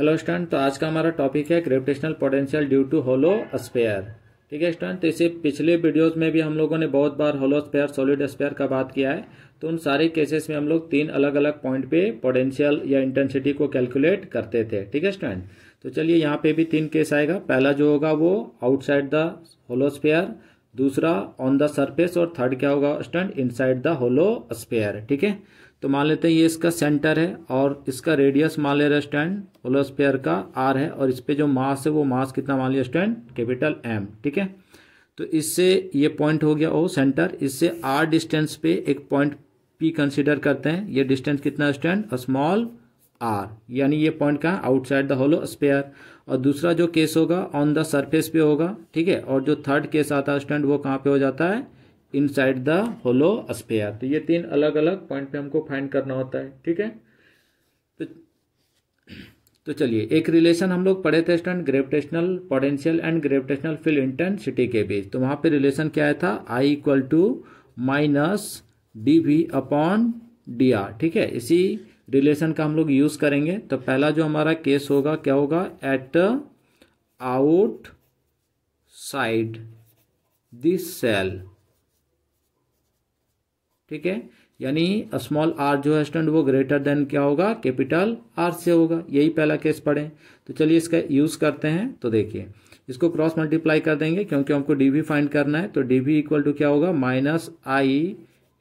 hello student तो आज का हमारा टॉपिक है gravitational potential due to hollow sphere ठीक है स्टूडेंट तो इसे पिछले वीडियोस में भी हम लोगों ने बहुत बार होलो स्पेयर सॉलिड स्पेयर का बात किया है तो उन सारे केसेस में हम लोग तीन अलग अलग पॉइंट पे पोटेंशियल या इंटेंसिटी को कैलकुलेट करते थे ठीक है स्टूडेंट तो चलिए यहाँ पे भी तीन केस आएगा पहला जो होगा वो आउटसाइड द होलो स्पेयर दूसरा ऑन द सर्फेस और थर्ड क्या होगा student inside the hollow sphere ठीक है तो मान लेते हैं ये इसका सेंटर है और इसका रेडियस मान ले रहे स्टैंड ओलोस्फेयर का आर है और इस पर जो मास है वो मास कितना मान लिया स्टैंड कैपिटल एम ठीक है तो इससे ये पॉइंट हो गया ओ सेंटर इससे आर डिस्टेंस पे एक पॉइंट पी कंसिडर करते हैं ये डिस्टेंस कितना स्टैंड स्मॉल आर यानी ये पॉइंट कहाँ आउटसाइड द होलो स्पेयर और दूसरा जो केस होगा ऑन द सरफेस पे होगा ठीक है और जो थर्ड केस आता है स्टैंड वो कहाँ पे हो जाता है इनसाइड द होलो स्पेयर तो ये तीन अलग अलग पॉइंट पे हमको फाइंड करना होता है ठीक है तो तो चलिए एक रिलेशन हम लोग पढ़े थे stand gravitational potential and gravitational field intensity के बीच तो वहां पे रिलेशन क्या आया था I equal to minus D V upon D R ठीक है इसी रिलेशन का हम लोग यूज करेंगे तो पहला जो हमारा केस होगा क्या होगा at outside this shell ठीक है यानी स्मॉल आर जो है स्टैंड वो ग्रेटर देन क्या होगा कैपिटल आर से होगा यही पहला केस पढ़े तो चलिए इसका यूज करते हैं तो देखिए इसको क्रॉस मल्टीप्लाई कर देंगे क्योंकि हमको डी वी फाइंड करना है तो डी वी इक्वल टू क्या होगा minus I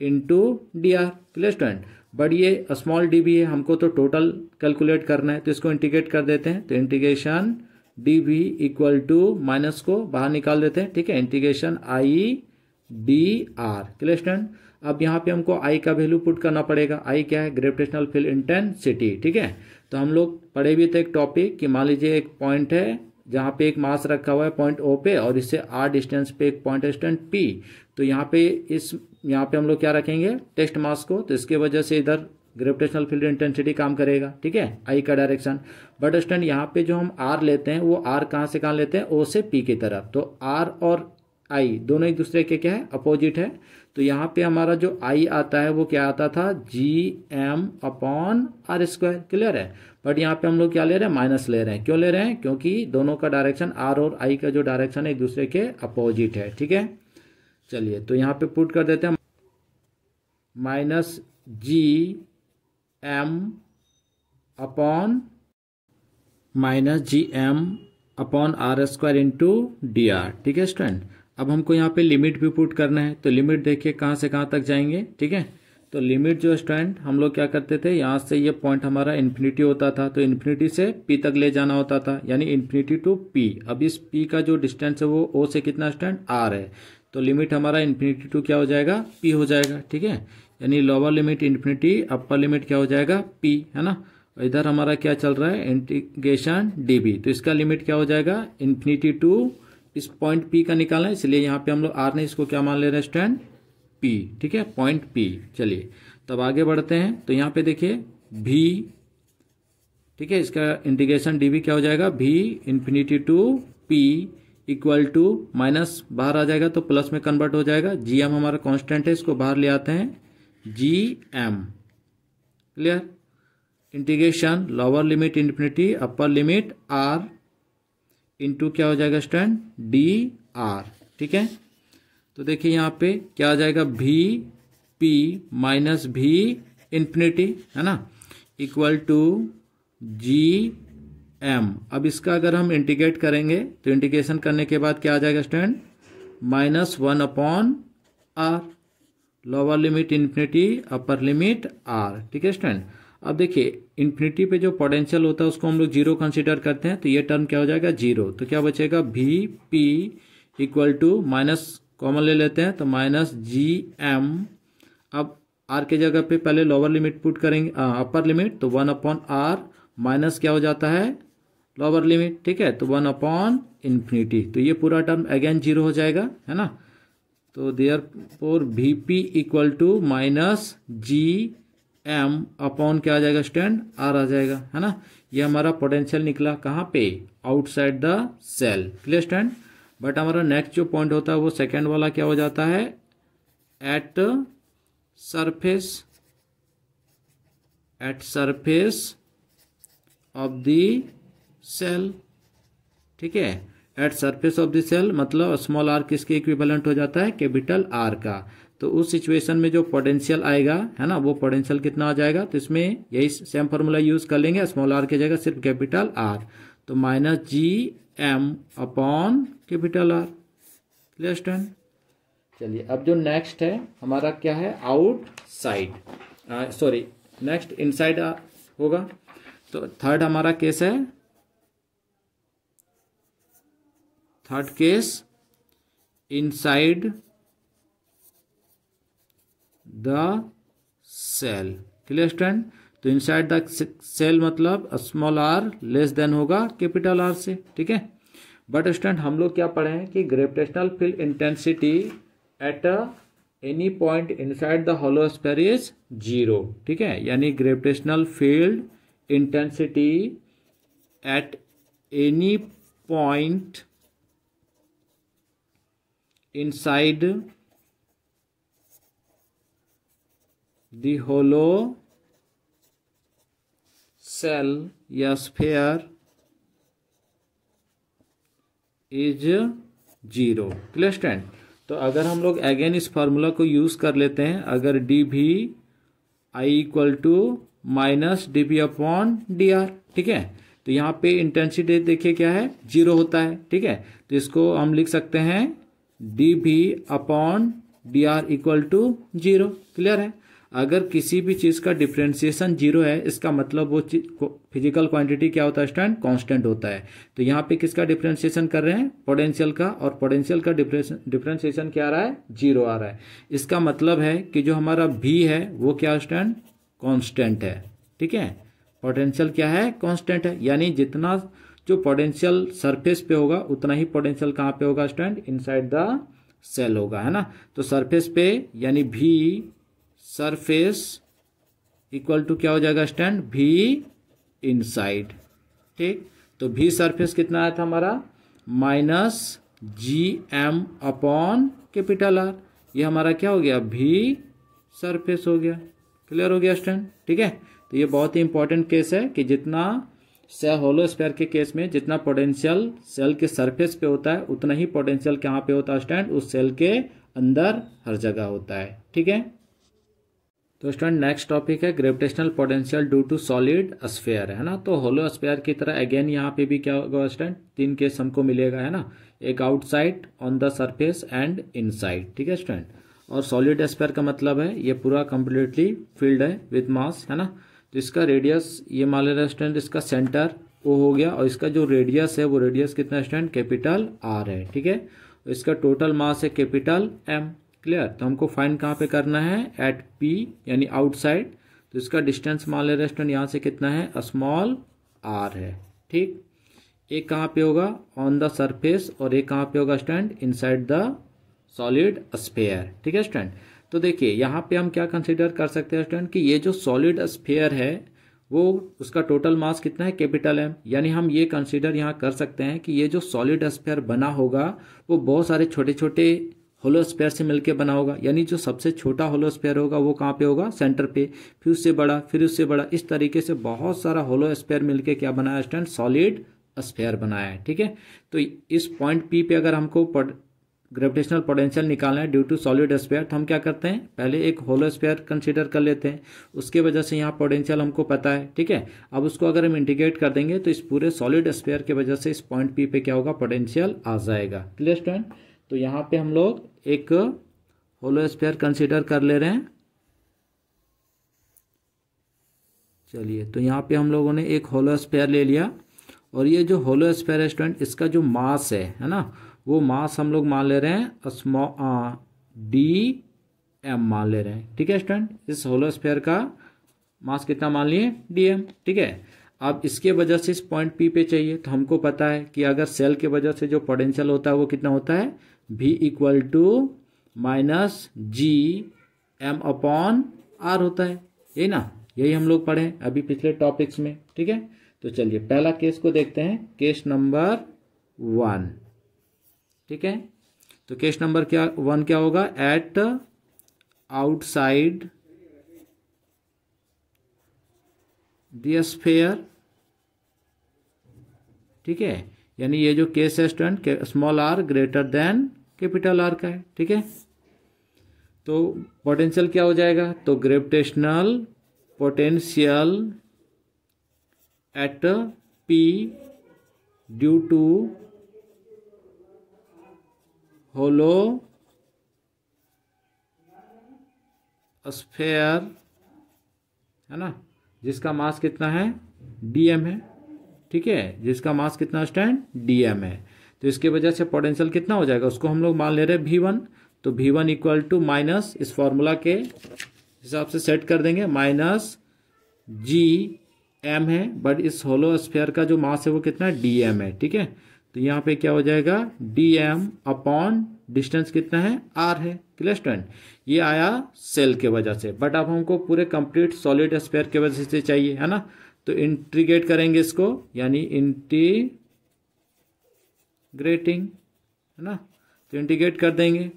into D R clear student but ये स्मॉल डी वी है हमको तो टोटल कैलकुलेट करना है तो इसको इंटीग्रेट कर देते हैं तो integration D V equal to minus को बाहर निकाल देते हैं ठीक है integration I D R clear student अब यहाँ पे हमको आई का वैल्यू पुट करना पड़ेगा आई क्या है ग्रेविटेशनल फील्ड इंटेंसिटी ठीक है तो हम लोग पढ़े भी थे एक टॉपिक कि मान लीजिए एक पॉइंट है जहाँ पे एक मास रखा हुआ है पॉइंट ओ पे और इससे आर डिस्टेंस पे एक पॉइंट डिस्टेंट पी तो यहाँ पे इस यहाँ पे हम लोग क्या रखेंगे टेस्ट मास को तो इसके वजह से इधर ग्रेविटेशनल फील्ड इंटेंसिटी काम करेगा ठीक है आई का डायरेक्शन बट स्टैंड यहाँ पे जो हम आर लेते हैं वो आर कहाँ से कहाँ लेते हैं ओ से पी की तरफ तो आर और आई दोनों एक दूसरे के क्या है अपोजिट है तो यहाँ पे हमारा जो आई आता है वो क्या आता था G M upon R square clear है बट यहाँ पे हम लोग क्या ले रहे हैं माइनस ले रहे हैं क्यों ले रहे हैं क्योंकि दोनों का डायरेक्शन आर और आई का जो डायरेक्शन है एक दूसरे के अपोजिट है ठीक है चलिए तो यहाँ पे पुट कर देते हैं minus G M upon minus G M upon R square into D R ठीक है स्टूडेंट अब हमको यहाँ पे लिमिट भी पुट करना है तो लिमिट देखिए कहाँ से कहाँ तक जाएंगे ठीक है तो लिमिट जो स्टैंड हम लोग क्या करते थे यहाँ से ये पॉइंट हमारा इन्फिनिटी होता था तो इन्फिनिटी से पी तक ले जाना होता था यानी इन्फिनिटी टू पी अब इस पी का जो डिस्टेंस है वो ओ से कितना स्टैंड आर है तो लिमिट हमारा इन्फिनिटी टू क्या हो जाएगा पी हो जाएगा ठीक है यानी lower limit infinity upper limit क्या हो जाएगा पी है ना इधर हमारा क्या चल रहा है इंटीग्रेशन डी तो इसका लिमिट क्या हो जाएगा इन्फिनिटी टू इस पॉइंट पी का निकालना है इसलिए यहाँ पे हम लोग आर ने इसको क्या मान ले रहे हैं स्टैंड पी ठीक है पॉइंट पी चलिए तब आगे बढ़ते हैं तो यहाँ पे देखिए भी ठीक है इसका इंटीग्रेशन भी क्या हो जाएगा भी infinity to P equal to minus बाहर आ जाएगा तो प्लस में कन्वर्ट हो जाएगा जी एम हमारा कॉन्स्टेंट है इसको बाहर ले आते हैं G M clear integration lower limit infinity upper limit R into क्या हो जाएगा स्टूडेंट डी आर ठीक है तो देखिए यहाँ पे क्या आ जाएगा भी पी माइनस भी इन्फिनिटी है ना इक्वल टू जी एम अब इसका अगर हम इंटीग्रेट करेंगे तो इंटीग्रेशन करने के बाद क्या आ जाएगा student minus one upon R lower limit infinity upper limit R ठीक है स्टूडेंट अब देखिए इन्फिनिटी पे जो पोटेंशियल होता है उसको हम लोग जीरो कंसिडर करते हैं तो ये टर्म क्या हो जाएगा जीरो तो क्या बचेगा V P equal to minus common ले लेते हैं तो माइनस जी एम अब आर के जगह पे पहले लोअर लिमिट पुट करेंगे अपर लिमिट तो वन अपॉन आर माइनस क्या हो जाता है लोअर लिमिट ठीक है तो वन अपॉन इन्फिनिटी तो ये पूरा टर्म अगेन जीरो हो जाएगा है ना तो therefore V P equal to minus G M upon क्या आ जाएगा स्टैंड आर आ जाएगा है ना ये हमारा पोटेंशियल निकला कहाँ पे outside the shell clear stand but हमारा नेक्स्ट जो पॉइंट होता है वो सेकेंड वाला क्या हो जाता है at surface at surface of the shell ठीक है at surface of the shell मतलब स्मॉल आर किसके इक्विवेलेंट हो जाता है कैपिटल आर का तो उस सिचुएशन में जो पोटेंशियल आएगा है ना वो पोटेंशियल कितना आ जाएगा तो इसमें यही सेम फॉर्मूला यूज कर लेंगे स्मॉल आर की जगह सिर्फ कैपिटल आर तो minus G M upon capital R clear ten चलिए अब जो नेक्स्ट है हमारा क्या है outside sorry next inside होगा तो थर्ड हमारा केस है third case inside the shell clear stand तो इन साइड द सेल मतलब स्मॉल आर लेस देन होगा कैपिटल आर से ठीक है बट स्टैंड हम लोग क्या पढ़े हैं कि gravitational field intensity at any point inside the hollow sphere is zero ठीक है यानी gravitational field intensity at any point side the hollow cell या sphere इज जीरो क्लियर तो अगर हम लोग अगेन इस फॉर्मूला को यूज कर लेते हैं अगर D V I equal to minus D B upon D R ठीक है तो यहां पे इंटेंसिटी देखिए क्या है जीरो होता है ठीक है तो इसको हम लिख सकते हैं D V upon D R equal to zero clear है अगर किसी भी चीज़ का डिफ्रेंसिएशन जीरो है इसका मतलब वो फिजिकल क्वांटिटी क्या होता है स्टैंड कांस्टेंट होता है तो यहाँ पे किसका डिफ्रेंसिएशन कर रहे हैं पोटेंशियल का और पोटेंशियल का डिफ्रेंसिएशन क्या आ रहा है जीरो आ रहा है इसका मतलब है कि जो हमारा भी है वो क्या स्टैंड कॉन्स्टेंट है ठीक है पोटेंशियल क्या है कॉन्स्टेंट है यानी जितना जो पोटेंशियल सरफेस पे होगा उतना ही पोटेंशियल कहाँ पे होगा स्टैंड इनसाइड द सेल होगा है ना तो सरफेस पे यानी भी सरफेस इक्वल टू क्या हो जाएगा स्टैंड भी इनसाइड ठीक तो भी सरफेस कितना आया था हमारा minus G M upon capital R ये हमारा क्या हो गया भी सरफेस हो गया क्लियर हो गया स्टैंड ठीक है तो ये बहुत ही इंपॉर्टेंट केस है कि जितना से होलो स्पेयर के केस में जितना पोटेंशियल सेल के सरफेस पे होता है उतना ही पोटेंशियल कहाँ पे होता है स्टैंड उस सेल के अंदर हर जगह होता है ठीक है तो स्टूडेंट नेक्स्ट टॉपिक है gravitational potential due to solid sphere है ना तो होलो स्फेयर की तरह अगेन यहाँ पे भी क्या होगा स्टूडेंट तीन केस हमको मिलेगा है ना एक outside on the surface and inside ठीक है स्टूडेंट और सॉलिड स्फेयर का मतलब है ये पूरा कंप्लीटली फील्ड है विथ मास है ना तो इसका रेडियस ये मान लेना स्टूडेंट इसका सेंटर ओ हो गया और इसका जो रेडियस है वो रेडियस कितना स्टूडेंट कैपिटल आर है ठीक है इसका टोटल मास है कैपिटल एम क्लियर तो हमको फाइंड कहाँ पे करना है एट पी यानी आउटसाइड तो इसका डिस्टेंस मान ले रेस्टोरेंट यहाँ से कितना है स्मॉल आर है ठीक एक कहाँ पे होगा ऑन द सरफेस और एक कहाँ पे होगा stand inside the solid sphere ठीक है स्टैंड तो देखिए यहाँ पे हम क्या कंसिडर कर सकते हैं स्टैंड कि ये जो सॉलिड स्पेयर है वो उसका टोटल मास कितना है कैपिटल एम यानी हम ये कंसिडर यहाँ कर सकते हैं कि ये जो सॉलिड स्पेयर बना होगा वो बहुत सारे छोटे छोटे होलो स्पेयर से मिलकर बना होगा यानी जो सबसे छोटा होलो स्पेयर होगा वो कहाँ पे होगा सेंटर पे फिर उससे बड़ा फिर उससे बड़ा इस तरीके से बहुत सारा होलो स्पेयर मिलकर क्या बनाया स्टैंड सॉलिड स्पेयर बनाया है ठीक है तो इस पॉइंट पी पे अगर हमको ग्रेविटेशनल पोटेंशियल निकालना है ड्यू टू सॉलिड स्पेयर तो हम क्या करते हैं पहले एक होलो स्पेयर कंसिडर कर लेते हैं उसके वजह से यहाँ पोटेंशियल हमको पता है ठीक है अब उसको अगर हम इंटीग्रेट कर देंगे तो इस पूरे सॉलिड स्पेयर की वजह से इस पॉइंट पी पे क्या होगा पोटेंशियल आ जाएगा क्लियर स्टूडेंट तो यहाँ पे हम लोग एक होलो स्पेयर कंसिडर कर ले रहे हैं चलिए तो यहाँ पे हम लोगों ने एक होलो स्पेयर ले लिया और ये जो होलो स्पेयर स्टूडेंट इसका जो मास है है ना वो मास हम लोग मान ले रहे हैं स्मॉ डी एम मान ले रहे हैं ठीक है स्टूडेंट इस होलो स्पेयर का मास कितना मान लिए डी एम ठीक है अब इसके वजह से इस पॉइंट पी पे चाहिए तो हमको पता है कि अगर सेल के वजह से जो पोटेंशियल होता है वो कितना होता है V equal to minus G M upon R होता है यही ना यही हम लोग पढ़े अभी पिछले टॉपिक्स में ठीक है तो चलिए पहला केस को देखते हैं केस नंबर वन ठीक है तो केस नंबर क्या वन क्या होगा एट आउटसाइड दियर ठीक है यानी ये जो केस है student small R greater than capital R का है ठीक है तो पोटेंशियल क्या हो जाएगा तो gravitational potential at P due to hollow sphere है ना जिसका मास कितना है डीएम है ठीक है जिसका मास कितना स्टैंड डीएम है तो इसके वजह से पोटेंशियल कितना हो जाएगा उसको हम लोग मान ले रहे हैं वन तो V one equal to minus इस फॉर्मूला के हिसाब से सेट कर देंगे माइनस जी एम है बट इस होलो स्फेयर का जो मास है वो कितना डी एम है ठीक है तो यहाँ पे क्या हो जाएगा डी एम अपॉन डिस्टेंस कितना है आर है क्लियर स्टूडेंट ये आया सेल के वजह से बट अब हमको पूरे कंप्लीट सॉलिड स्पेयर के वजह से चाहिए है ना तो इंट्रीगेट करेंगे इसको यानी इंटी ग्रेटिंग है ना तो इंटीग्रेट कर देंगे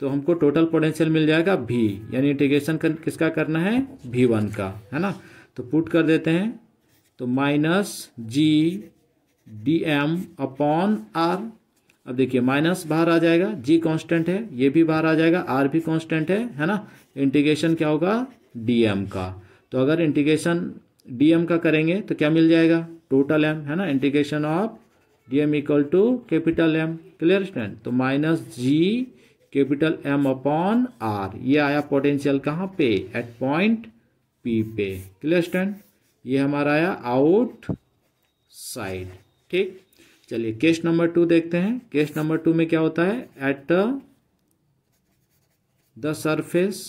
तो हमको टोटल पोटेंशियल मिल जाएगा भी यानी इंटीग्रेशन कर, किसका करना है भी वन का है ना तो पुट कर देते हैं तो minus G D M upon R अब देखिए माइनस बाहर आ जाएगा जी कांस्टेंट है ये भी बाहर आ जाएगा आर भी कांस्टेंट है है ना इंटीग्रेशन क्या होगा डी एम का तो अगर इंटीग्रेशन एम का करेंगे तो क्या मिल जाएगा टोटल एम है ना integration of D M equal to capital M clear stand तो minus G capital M upon R ये आया पोटेंशियल कहाँ पे एट पॉइंट पी पे क्लियर स्टैंड ये हमारा आया आउट साइड ठीक चलिए केस नंबर टू देखते हैं केस नंबर टू में क्या होता है at the surface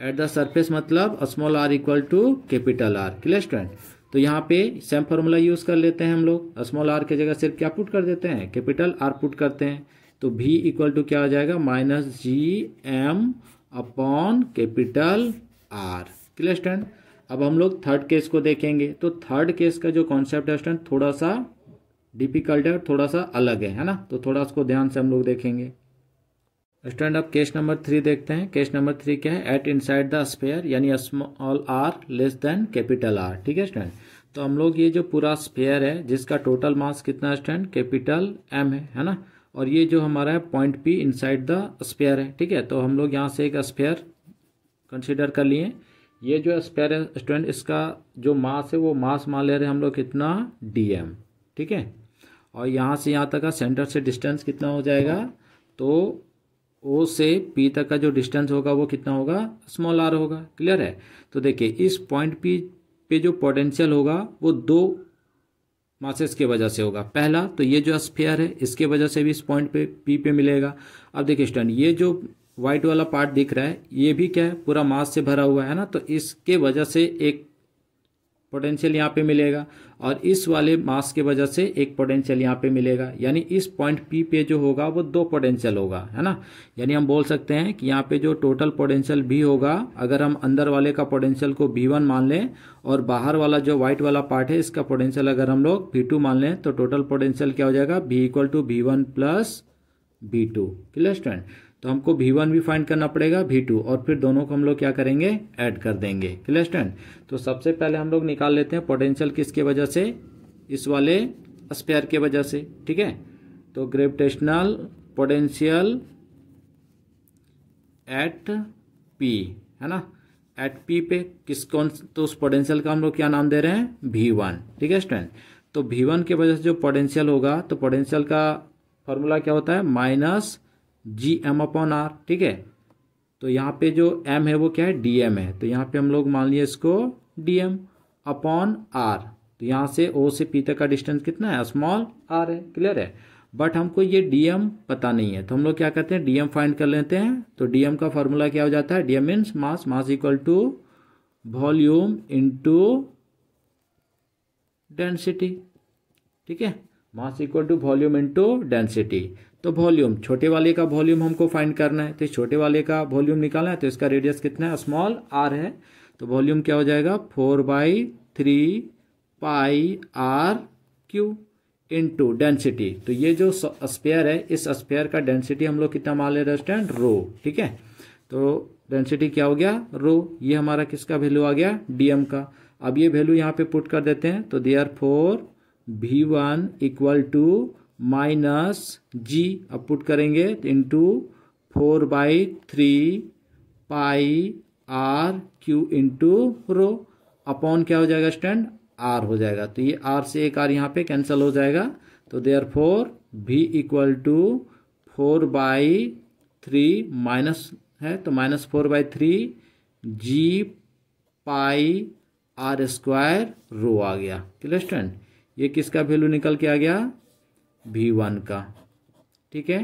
at the surface मतलब small R equal to capital R clear student तो यहाँ पे सेम फॉर्मूला यूज़ कर लेते हैं हम लोग स्मॉल आर की जगह सिर्फ क्या पुट कर देते हैं कैपिटल आर पुट करते हैं तो भी इक्वल टू क्या आ जाएगा minus G M upon capital R clear stand अब हम लोग थर्ड केस को देखेंगे तो थर्ड केस का जो कॉन्सेप्ट है स्टैंड थोड़ा सा डिफिकल्ट है थोड़ा सा अलग है है ना तो थोड़ा उसको ध्यान से हम लोग देखेंगे स्टूडेंट अब केस नंबर थ्री देखते हैं केस नंबर थ्री क्या है एट इनसाइड द स्पेयर यानी small R less than capital R ठीक है स्टूडेंट तो हम लोग ये जो पूरा स्पेयर है जिसका टोटल मास कितना है स्टूडेंट कैपिटल एम है है ना और ये जो हमारा है point P inside the sphere है ठीक है तो हम लोग यहाँ से एक स्पेयर कंसिडर कर लिए ये जो स्पेयर है स्टूडेंट इसका जो मास है वो मास मान ले रहे हम लोग कितना डी एम ठीक है और यहाँ से यहाँ तक का सेंटर से डिस्टेंस कितना हो जाएगा तो ओ से पी तक का जो डिस्टेंस होगा वो कितना होगा स्मॉल आर होगा क्लियर है तो देखिए इस पॉइंट पी पे जो पोटेंशियल होगा वो दो मासेस के वजह से होगा पहला तो ये जो स्फेयर है इसके वजह से भी इस पॉइंट पे पी पे मिलेगा अब देखिए स्टूडेंट ये जो व्हाइट वाला पार्ट दिख रहा है ये भी क्या है पूरा मास से भरा हुआ है ना तो इसके वजह से एक पोटेंशियल यहाँ पे मिलेगा और इस वाले मास के वजह से एक पोटेंशियल यहाँ पे मिलेगा यानी इस पॉइंट पी पे जो होगा वो दो पोटेंशियल होगा है ना यानी हम बोल सकते हैं कि यहाँ पे जो टोटल पोटेंशियल भी होगा अगर हम अंदर वाले का पोटेंशियल को बी वन मान लें और बाहर वाला जो व्हाइट वाला पार्ट है इसका पोटेंशियल अगर हम लोग बी टू मान लें तो टोटल पोटेंशियल क्या हो जाएगा B equal to B one plus B two clear student तो हमको भी वन भी फाइंड करना पड़ेगा भी टू और फिर दोनों को हम लोग क्या करेंगे ऐड कर देंगे क्लियर तो सबसे पहले हम लोग निकाल लेते हैं पोटेंशियल किसके वजह से इस वाले स्पेयर के वजह से ठीक है तो ग्रेविटेशनल पोटेंशियल एट पी है ना एट पी पे किस कौन तो उस पोटेंशियल का हम लोग क्या नाम दे रहे हैं भी वन ठीक है स्टूडेंट तो भी वन के वजह से जो पोटेंशियल होगा तो पोटेंशियल का फॉर्मूला क्या होता है minus G M upon R ठीक है तो यहाँ पे जो एम है वो क्या है डी एम है तो यहाँ पे हम लोग मान लिए इसको डी एम अपॉन आर तो यहाँ से ओ से पी तक का डिस्टेंस कितना है स्मॉल आर है क्लियर है बट हमको ये डी एम पता नहीं है तो हम लोग क्या करते हैं डी एम फाइंड कर लेते हैं तो डी एम का फॉर्मूला क्या हो जाता है D M means mass mass equal to volume into density ठीक है mass equal to volume into density तो वॉल्यूम छोटे वाले का वॉल्यूम हमको फाइंड करना है तो इस छोटे वाले का वॉल्यूम निकालना है तो इसका रेडियस कितना है स्मॉल आर है तो वॉल्यूम क्या हो जाएगा four by three pi R cube to density तो ये जो स्पेयर है इस स्पेयर का डेंसिटी हम लोग कितना मान ले रेस्टेंट रो ठीक है तो डेंसिटी क्या हो गया रो ये हमारा किसका वैल्यू आ गया डीएम का अब ये वैल्यू यहाँ पे पुट कर देते हैं तो therefore V one equal to minus G अब पुट करेंगे into four by three pi R cube into rho upon क्या हो जाएगा स्टैंड आर हो जाएगा तो ये आर से एक आर यहाँ पे कैंसिल हो जाएगा तो therefore V equal to four by three minus है तो minus four by three G pi R square rho आ गया क्लियर स्टैंड ये किसका वैल्यू निकल के आ गया वी वन का ठीक है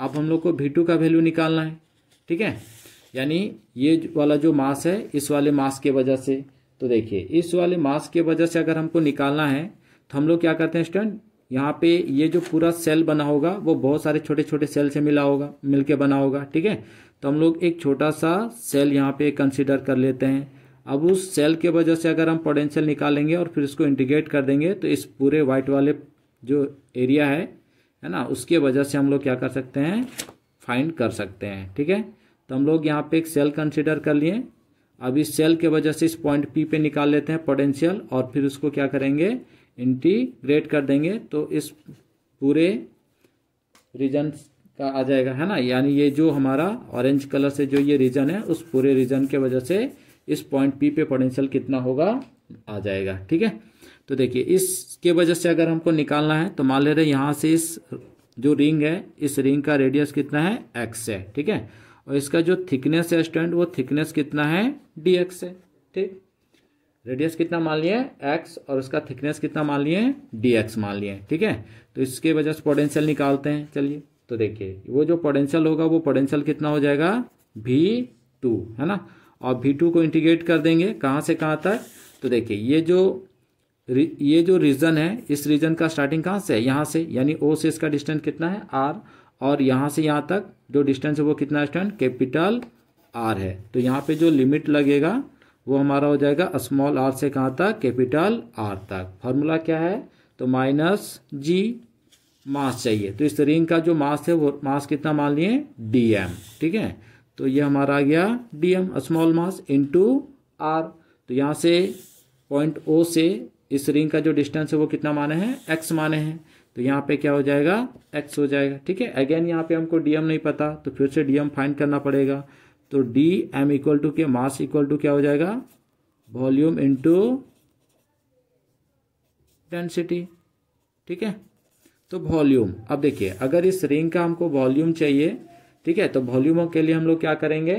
अब हम लोग को वी टू का वैल्यू निकालना है ठीक है यानी ये वाला जो मास है इस वाले मास के वजह से तो देखिए इस वाले मास के वजह से अगर हमको निकालना है तो हम लोग क्या करते हैं स्टूडेंट यहाँ पे ये जो पूरा सेल बना होगा वो बहुत सारे छोटे छोटे सेल से मिला होगा मिलके बना होगा ठीक है तो हम लोग एक छोटा सा सेल यहाँ पे कंसिडर कर लेते हैं अब उस सेल के वजह से अगर हम पोटेंशियल निकालेंगे और फिर इसको इंटीग्रेट कर देंगे तो इस पूरे व्हाइट वाले जो एरिया है है ना उसके वजह से हम लोग क्या कर सकते हैं फाइंड कर सकते हैं ठीक है तो हम लोग यहाँ पे एक सेल कंसिडर कर लिए अब इस सेल के वजह से इस पॉइंट पी पे निकाल लेते हैं पोटेंशियल और फिर उसको क्या करेंगे इंटीग्रेट कर देंगे तो इस पूरे रीजन का आ जाएगा है ना यानी ये जो हमारा ऑरेंज कलर से जो ये रीजन है उस पूरे रीजन के वजह से इस पॉइंट पी पे पोटेंशियल कितना होगा आ जाएगा ठीक है तो देखिए इसके वजह से अगर हमको निकालना है तो मान ले रहे यहाँ से इस जो रिंग है इस रिंग का रेडियस कितना है एक्स है ठीक है और इसका जो थिकनेस है स्टैंड वो थिकनेस कितना है डी एक्स है ठीक रेडियस कितना मान लिए एक्स और उसका थिकनेस कितना मान लिए डी एक्स मान लिए ठीक है तो इसके वजह से पोटेंशियल निकालते हैं चलिए तो देखिए वो जो पोटेंशियल होगा वो पोटेंशियल कितना हो जाएगा भी टू है ना और भी टू को इंटीग्रेट कर देंगे कहाँ से कहाँ तक तो देखिए ये जो ये जो रीजन है इस रीजन का स्टार्टिंग कहाँ से है यहाँ से यानी ओ से इसका डिस्टेंस कितना है आर और यहाँ से यहाँ तक जो डिस्टेंस है वो कितना स्टैंड कैपिटल आर है तो यहाँ पे जो लिमिट लगेगा वो हमारा हो जाएगा स्मॉल आर से कहाँ तक कैपिटल आर तक फार्मूला क्या है तो माइनस जी मास चाहिए तो इस रिंग का जो मास है वो मास कितना मान लिए डी एम ठीक है तो ये हमारा आ गया D M small mass into R तो यहाँ से पॉइंट ओ से इस रिंग का जो डिस्टेंस है वो कितना माने हैं एक्स माने हैं तो यहाँ पे क्या हो जाएगा एक्स हो जाएगा ठीक है अगेन यहाँ पे हमको डीएम नहीं पता तो फिर से डीएम फाइंड करना पड़ेगा तो डी एम इक्वल टू के मास इक्वल टू क्या हो जाएगा वॉल्यूम इंटू डेंसिटी ठीक है तो वॉल्यूम अब देखिए अगर इस रिंग का हमको वॉल्यूम चाहिए ठीक है तो वॉल्यूम के लिए हम लोग क्या करेंगे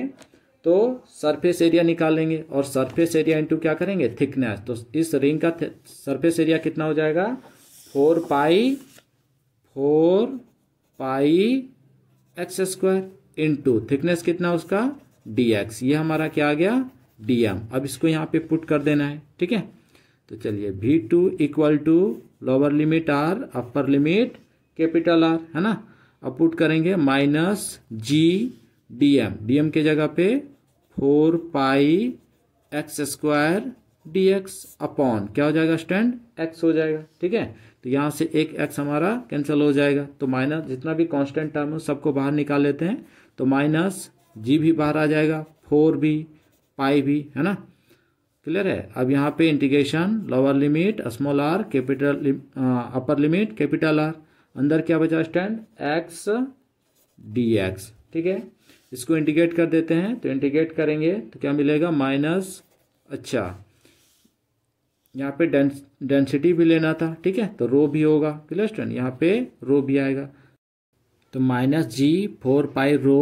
तो सरफेस एरिया निकालेंगे और सरफेस एरिया इंटू क्या करेंगे थिकनेस तो इस रिंग का सरफेस एरिया कितना हो जाएगा four pi four pi X square into thickness कितना उसका डी एक्स ये हमारा क्या आ गया डी एम अब इसको यहाँ पे पुट कर देना है ठीक है तो चलिए V two equal to lower limit R upper limit capital R है ना अब पुट करेंगे माइनस जी डीएम डीएम के जगह पे four pi X square D X upon क्या हो जाएगा स्टैंड एक्स हो जाएगा ठीक है तो यहां से एक एक्स हमारा कैंसिल हो जाएगा तो माइनस जितना भी कांस्टेंट टर्म है सबको बाहर निकाल लेते हैं तो माइनस जी भी बाहर आ जाएगा फोर भी पाई भी है ना क्लियर है अब यहाँ पे integration lower limit small R capital upper limit capital R अंदर क्या बचा स्टैंड एक्स डी एक्स ठीक है इसको इंटीग्रेट कर देते हैं तो इंटीग्रेट करेंगे तो क्या मिलेगा माइनस अच्छा यहाँ पे डेंसिटी भी लेना था ठीक है तो रो भी होगा क्लियर स्टूडेंट यहाँ पे रो भी आएगा तो minus G four pi rho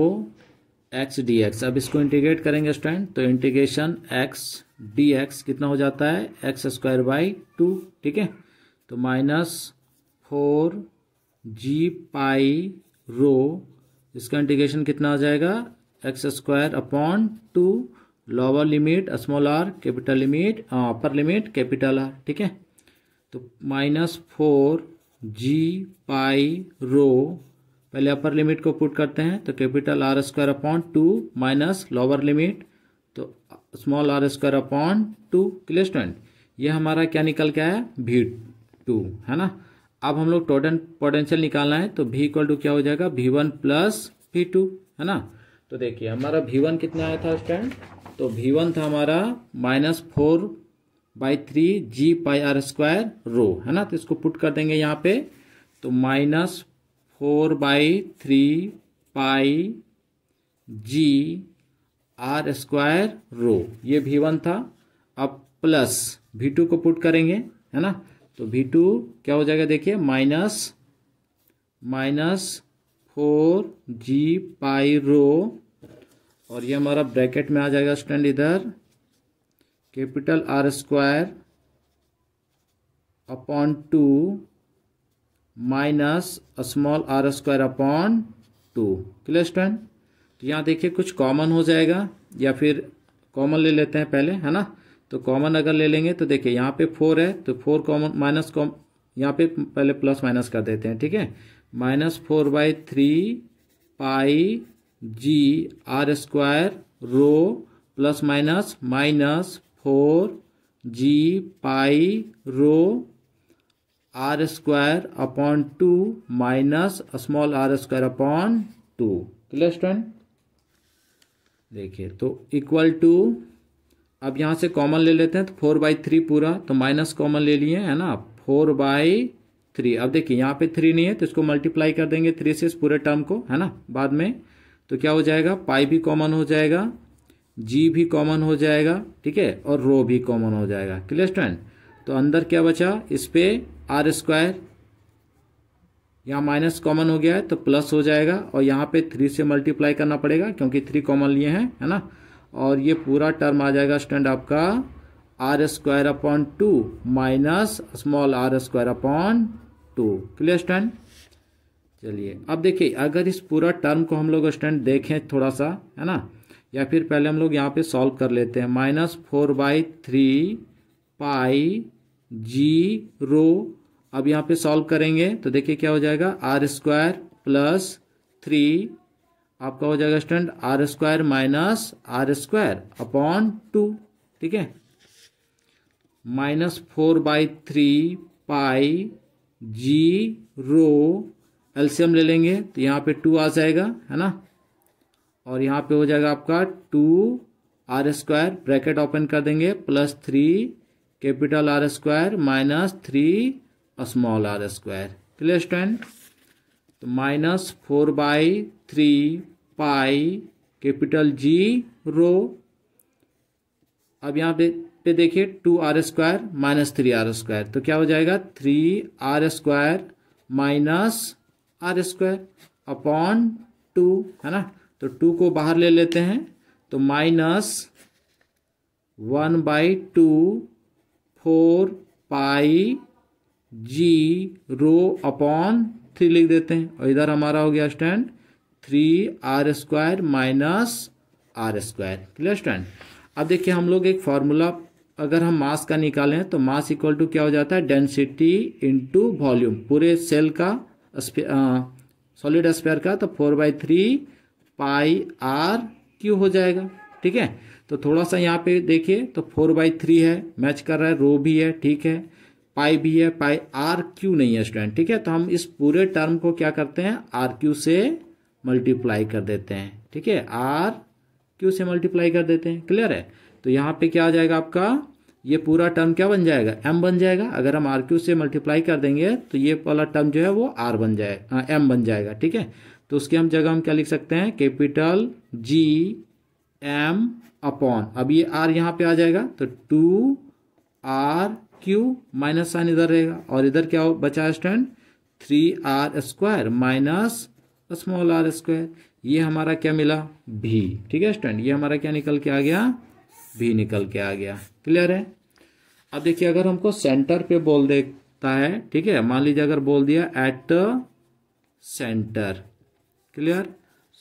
X D X अब इसको इंटीग्रेट करेंगे स्टूडेंट तो इंटीग्रेशन एक्स डी एक्स कितना हो जाता है एक्स स्क्वायर बाई टू ठीक है तो माइनस फोर जी पाई रो इसका इंटीग्रेशन कितना आ जाएगा X square upon two lower limit small R capital limit upper limit capital R ठीक है तो माइनस फोर जी पाई रो पहले अपर लिमिट को पुट करते हैं तो capital R square upon two minus lower limit तो small R square upon two clear student ये हमारा क्या निकल के आया भी टू है ना अब हम लोग टोटल पोटेंशियल निकालना है तो भी इक्वल टू क्या हो जाएगा भी वन प्लस भी टू है ना तो देखिए हमारा भी वन कितना आया था स्टैंड तो भी वन था हमारा minus four by three G pi R square rho है ना तो इसको पुट कर देंगे यहाँ पे तो minus four by three pi G R square rho ये भी वन था अब प्लस भी टू को पुट करेंगे है ना तो वी टू क्या हो जाएगा देखिए minus minus four G pi rho और ये हमारा ब्रैकेट में आ जाएगा स्टैंड इधर capital R square upon two minus small R square upon two clear student तो यहाँ देखिए कुछ कॉमन हो जाएगा या फिर कॉमन ले लेते हैं पहले है ना तो कॉमन अगर ले लेंगे तो देखिए यहाँ पे फोर है तो फोर कॉमन माइनस कॉम यहाँ पे पहले प्लस माइनस कर देते हैं ठीक है minus four by three pi G R square rho plus minus minus four G pi rho R square upon two minus small R square upon two clear student देखिए तो इक्वल टू अब यहाँ से कॉमन ले लेते हैं तो four by three पूरा तो माइनस कॉमन ले लिए है ना फोर बाई थ्री अब देखिए यहाँ पे थ्री नहीं है तो इसको मल्टीप्लाई कर देंगे थ्री से इस पूरे टर्म को है ना बाद में तो क्या हो जाएगा पाई भी कॉमन हो जाएगा जी भी कॉमन हो जाएगा ठीक है और रो भी कॉमन हो जाएगा क्लियर स्टूडेंट तो अंदर क्या बचा इस पर आर स्क्वायर यहाँ माइनस कॉमन हो गया है तो प्लस हो जाएगा और यहाँ पे थ्री से मल्टीप्लाई करना पड़ेगा क्योंकि थ्री कॉमन लिए हैं है ना और ये पूरा टर्म आ जाएगा स्टैंड आपका R square upon two minus small R square upon two clear stand चलिए अब देखिए अगर इस पूरा टर्म को हम लोग स्टैंड देखें थोड़ा सा है ना या फिर पहले हम लोग यहाँ पे सॉल्व कर लेते हैं minus four by three pi G rho अब यहाँ पे सॉल्व करेंगे तो देखिए क्या हो जाएगा आर स्क्वायर प्लस थ्री आपका हो जाएगा student R square minus R square upon two ठीक है minus four by three pi G rho LCM ले लेंगे तो यहाँ पे टू आ जाएगा है ना और यहाँ पे हो जाएगा आपका two R square bracket open कर देंगे plus three capital R square minus three small R square clear student तो minus four by three pi capital G rho अब यहाँ पे पे देखिए two R square minus three R square तो क्या हो जाएगा three R square minus R square upon two है ना तो टू को बाहर ले लेते हैं तो minus one by two four pi G rho upon three लिख देते हैं और इधर हमारा हो गया stand three R square minus R square clear student अब देखिए हम लोग एक फॉर्मूला अगर हम मास का निकालें तो मास इक्वल टू क्या हो जाता है डेंसिटी इंटू वॉल्यूम पूरे सेल का सॉलिड स्पेयर का तो four by three pi R cube हो जाएगा ठीक है तो थोड़ा सा यहाँ पे देखिए तो फोर बाई थ्री है मैच कर रहा है रो भी है ठीक है पाई भी है पाई आर क्यू नहीं है स्टूडेंट ठीक है तो हम इस पूरे टर्म को क्या करते हैं आर क्यू से मल्टीप्लाई कर देते हैं ठीक है आर क्यू से मल्टीप्लाई कर देते हैं क्लियर है तो यहाँ पे क्या आ जाएगा आपका ये पूरा टर्म क्या बन जाएगा एम बन जाएगा अगर हम आर क्यू से मल्टीप्लाई कर देंगे तो ये वाला टर्म जो है वो आर बन जाएगा हाँ, एम बन जाएगा ठीक है तो उसके हम जगह हम क्या लिख सकते हैं कैपिटल जी एम अपॉन अब ये आर यहाँ पे आ जाएगा तो two R cube minus sign इधर रहेगा और इधर क्या हो बचा stand three R square minus small R square ये हमारा क्या मिला भी ठीक है स्टूडेंट ये हमारा क्या निकल के आ गया भी निकल के आ गया क्लियर है अब देखिए अगर हमको सेंटर पे बोल देता है ठीक है मान लीजिए अगर बोल दिया at centre clear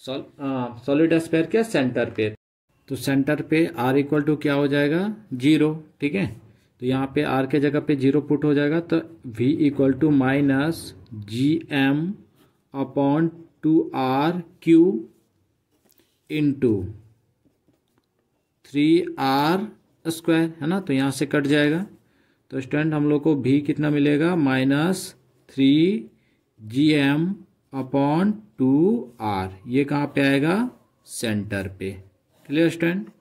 solid square क्या सेंटर पे तो सेंटर पे आर इक्वल टू क्या हो जाएगा जीरो ठीक है तो यहाँ पे आर के जगह पे जीरो पुट हो जाएगा तो V equal to minus G M upon two R cube into three R square है ना तो यहाँ से कट जाएगा तो स्टूडेंट हम लोग को भी कितना मिलेगा minus three G M upon two R ये कहाँ पे आएगा सेंटर पे क्लियर स्टूडेंट